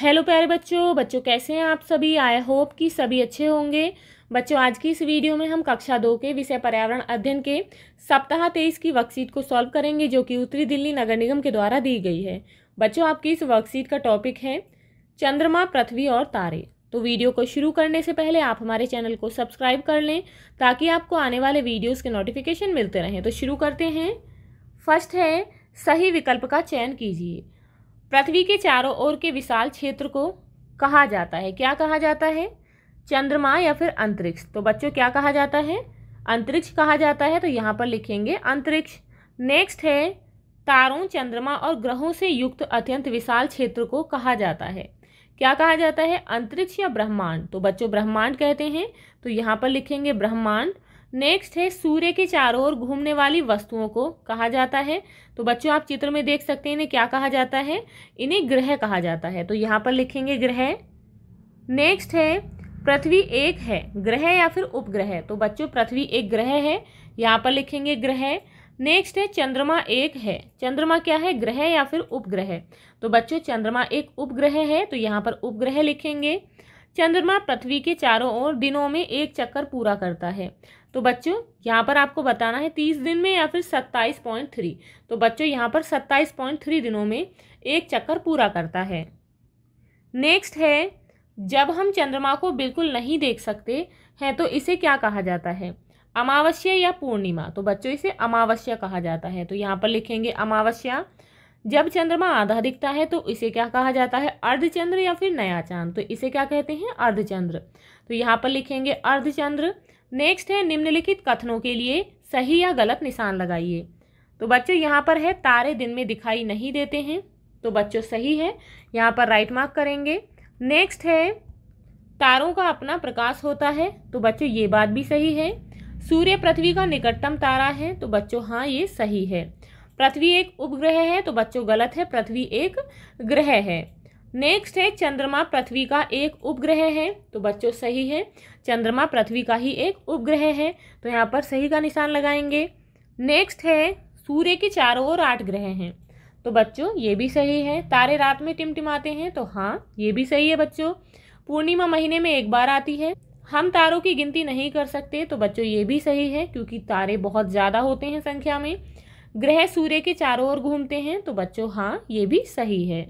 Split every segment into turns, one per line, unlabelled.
hello प्यारे बच्चों बच्चों कैसे हैं आप सभी आई होप कि सभी अच्छे होंगे बच्चों आज की इस वीडियो में हम कक्षा दो के विषय पर्यावरण अध्ययन के सप्ताह तेईस की वर्कशीट को सॉल्व करेंगे जो कि उत्तरी दिल्ली नगर निगम के द्वारा दी गई है बच्चों आपकी इस वर्कशीट का टॉपिक है चंद्रमा पृथ्वी और तारे तो वीडियो को शुरू करने से पहले आप हमारे चैनल को सब्सक्राइब कर लें ताकि आपको आने वाले वीडियोज़ के नोटिफिकेशन मिलते रहें तो शुरू करते हैं फर्स्ट है सही विकल्प का चयन कीजिए पृथ्वी के चारों ओर के विशाल क्षेत्र को कहा जाता है क्या कहा जाता है चंद्रमा या फिर अंतरिक्ष तो बच्चों क्या कहा जाता है अंतरिक्ष कहा जाता है तो यहाँ पर लिखेंगे अंतरिक्ष नेक्स्ट है तारों चंद्रमा और ग्रहों से युक्त अत्यंत विशाल क्षेत्र को कहा जाता है क्या कहा जाता है अंतरिक्ष या ब्रह्मांड तो बच्चों ब्रह्मांड कहते हैं तो यहाँ पर लिखेंगे ब्रह्मांड नेक्स्ट है सूर्य के चारों ओर घूमने वाली वस्तुओं को कहा जाता है तो बच्चों आप चित्र में देख सकते हैं इन्हें क्या कहा जाता है इन्हें ग्रह कहा जाता है तो यहाँ पर लिखेंगे ग्रह नेक्स्ट है पृथ्वी एक है ग्रह या फिर उपग्रह तो बच्चों पृथ्वी एक ग्रह है यहाँ पर लिखेंगे ग्रह नेक्स्ट है चंद्रमा एक है चंद्रमा क्या है ग्रह या फिर उपग्रह तो बच्चों चंद्रमा एक उपग्रह है तो यहाँ पर उपग्रह लिखेंगे चंद्रमा पृथ्वी के चारों ओर दिनों में एक चक्कर पूरा करता है तो बच्चों यहाँ पर आपको बताना है तीस दिन में या फिर सत्ताईस पॉइंट थ्री तो बच्चों यहाँ पर सत्ताईस पॉइंट थ्री दिनों में एक चक्कर पूरा करता है नेक्स्ट है जब हम चंद्रमा को बिल्कुल नहीं देख सकते हैं तो इसे क्या कहा जाता है अमावस्या या पूर्णिमा तो बच्चों इसे अमावस्या कहा जाता है तो यहाँ पर लिखेंगे अमावस्या जब चंद्रमा आधा दिखता है तो इसे क्या कहा जाता है अर्धचंद्र या फिर नया चांद तो इसे क्या कहते हैं अर्धचंद्र तो यहाँ पर लिखेंगे अर्धचंद्र नेक्स्ट है निम्नलिखित कथनों के लिए सही या गलत निशान लगाइए तो बच्चों यहाँ पर है तारे दिन में दिखाई नहीं देते हैं तो बच्चों सही है यहाँ पर राइट मार्क करेंगे नेक्स्ट है तारों का अपना प्रकाश होता है तो बच्चों ये बात भी सही है सूर्य पृथ्वी का निकटतम तारा है तो बच्चों हाँ ये सही है पृथ्वी एक उपग्रह है तो बच्चों गलत है पृथ्वी एक ग्रह है नेक्स्ट है चंद्रमा पृथ्वी का एक उपग्रह है तो बच्चों सही है चंद्रमा पृथ्वी का ही एक उपग्रह है तो यहाँ पर सही का निशान लगाएंगे नेक्स्ट है सूर्य के चारों ओर आठ ग्रह हैं तो बच्चों ये भी सही है तारे रात में टिमटिमाते हैं तो हाँ ये भी सही है बच्चों पूर्णिमा महीने में एक बार आती है हम तारों की गिनती नहीं कर सकते तो बच्चों ये भी सही है क्योंकि तारे बहुत ज़्यादा होते हैं संख्या में ग्रह सूर्य के चारों ओर घूमते हैं तो बच्चों हाँ ये भी सही है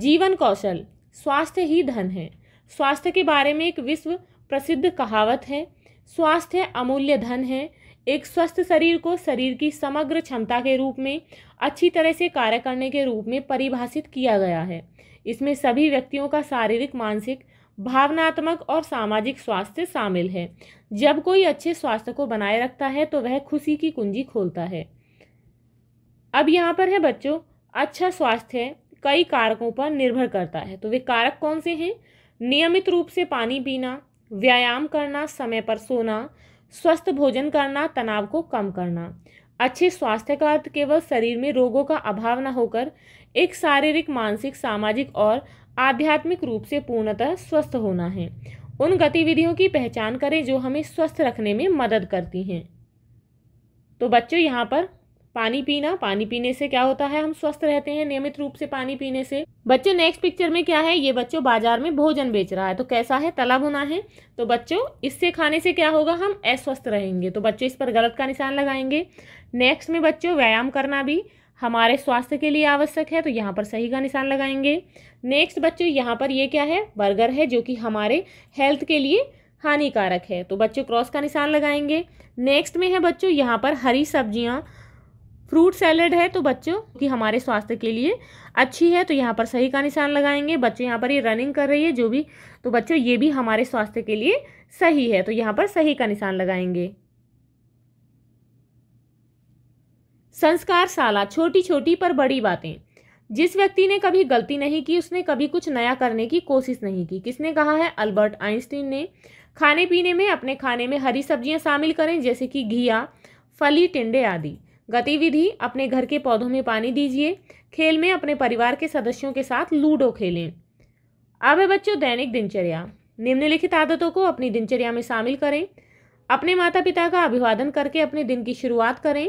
जीवन कौशल स्वास्थ्य ही धन है स्वास्थ्य के बारे में एक विश्व प्रसिद्ध कहावत है स्वास्थ्य अमूल्य धन है एक स्वस्थ शरीर को शरीर की समग्र क्षमता के रूप में अच्छी तरह से कार्य करने के रूप में परिभाषित किया गया है इसमें सभी व्यक्तियों का शारीरिक मानसिक भावनात्मक और सामाजिक स्वास्थ्य शामिल है जब कोई अच्छे स्वास्थ्य को बनाए रखता है तो वह खुशी की कुंजी खोलता है अब यहाँ पर है बच्चों अच्छा स्वास्थ्य कई कारकों पर निर्भर करता है तो वे कारक कौन से हैं नियमित रूप से पानी पीना व्यायाम करना समय पर सोना स्वस्थ भोजन करना तनाव को कम करना अच्छे स्वास्थ्य का अर्थ तो केवल शरीर में रोगों का अभाव न होकर एक शारीरिक मानसिक सामाजिक और आध्यात्मिक रूप से पूर्णतः स्वस्थ होना है उन गतिविधियों की पहचान करें जो हमें स्वस्थ रखने में मदद करती हैं तो बच्चों यहाँ पर पानी पीना पानी पीने से क्या होता है हम स्वस्थ रहते हैं नियमित रूप से पानी पीने से बच्चों नेक्स्ट पिक्चर में क्या है ये बच्चों बाजार में भोजन बेच रहा है तो कैसा है तला भुना है तो बच्चों इससे खाने से क्या होगा हम अस्वस्थ रहेंगे तो बच्चों इस पर गलत का निशान लगाएंगे नेक्स्ट में बच्चों व्यायाम करना भी हमारे स्वास्थ्य के लिए आवश्यक है तो यहाँ पर सही का निशान लगाएंगे नेक्स्ट बच्चों यहाँ पर ये क्या है बर्गर है जो कि हमारे हेल्थ के लिए हानिकारक है तो बच्चों क्रॉस का निशान लगाएंगे नेक्स्ट में है बच्चों यहाँ पर हरी सब्जियाँ फ्रूट सैलड है तो बच्चों कि हमारे स्वास्थ्य के लिए अच्छी है तो यहाँ पर सही का निशान लगाएंगे बच्चों यहाँ पर ये रनिंग कर रही है जो भी तो बच्चों ये भी हमारे स्वास्थ्य के लिए सही है तो यहाँ पर सही का निशान लगाएंगे संस्कार साला छोटी छोटी पर बड़ी बातें जिस व्यक्ति ने कभी गलती नहीं की उसने कभी कुछ नया करने की कोशिश नहीं की किसने कहा है अल्बर्ट आइंस्टीन ने खाने पीने में अपने खाने में हरी सब्जियां शामिल करें जैसे कि घिया फली टिंडे आदि गतिविधि अपने घर के पौधों में पानी दीजिए खेल में अपने परिवार के सदस्यों के साथ लूडो खेलें अब है बच्चों दैनिक दिनचर्या निम्नलिखित आदतों को अपनी दिनचर्या में शामिल करें अपने माता पिता का अभिवादन करके अपने दिन की शुरुआत करें